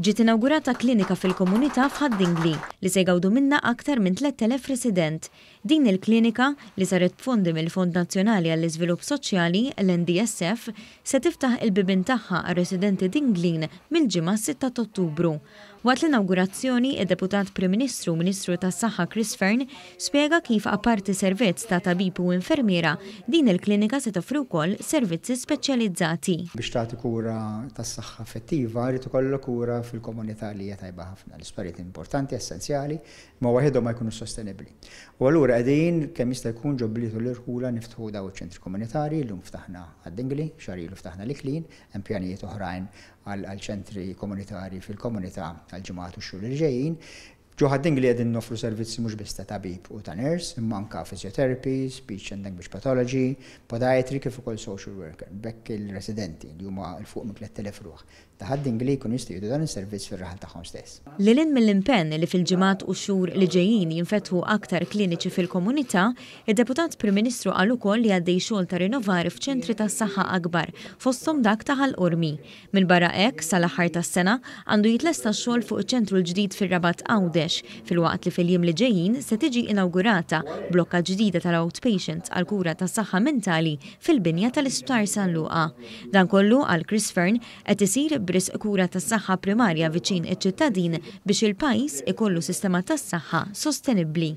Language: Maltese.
ġiet inaugurata klinika fil-komunità f'Haddingli li se jgawdu minna aktar minn 3000 resident Din il-klinika li saret fondi mill-Fond Nazzjonali għall-Iżvilupp Soċjali l-NDSF se tiftaħ il-bibin tagħha għar-residenti dinglin mill-ġimgħa 6 Ottubru. Waqt l-inaugurazzjoni, id-deputat Prim Ministru Ministru tas saħħa Chris Fern spiega kif apparti servizz ta' tabib u infermiera din il-klinika se toffri wkoll servizzi speċjalizzati. Biex tagħti kura tas saħħa effettiva rid ikollok kura fil-komunità li hija tajba ħafna. L-isparijiet importanti, essenzjali, ma waħedhom ma jkunu sostenibbli. U allura ادين كميستا يكون جو بليتو لير هولا نفتهو داو تشنتر كومونيتاري اللي مفتحنا الدنجلي شاري اللي مفتحنا الكلين ام بيانيتو هراين على الشنتري كومونيتاري في الكومونيتا الجماعات والشغل الجايين ġuħadding li għedin nofru servizzi mux biss ta' tabib u ta' ners, imma anka physiotherapy, speech and language pathology, podiatri kif ukoll social worker, bekk il-residenti li huma l fuq minn 3000 ruħ. Taħadding li jkun jistgħu dan is-servizz fir-raħal tagħhom stess. Lilin mill-impenn li fil-ġimgħat u xhur li ġejjin jinfetħu aktar kliniċi fil-komunità, id-deputat Prim Ministru qal ukoll li għaddej xogħol ta' rinovar f'ċentri tas-saħħa akbar fosthom dak ta' ħal-Ormi. Minn hekk sal-aħħar tas-sena għandu jitlesta xogħol fuq iċ-ċentru l-ġdid fir-Rabat Għawdex fil-waqt li fil-jiem li ġejjin se tiġi inaugurata blokka ġdida tal-outpatient għal kura tas saħħa mentali fil-binja tal-Isptar San Luqa. Dan kollu għal Chris Fern qed isir bris kura tas saħħa primarja viċin iċ-ċittadin biex il pajs ikollu sistema tas saħħa sostenibbli.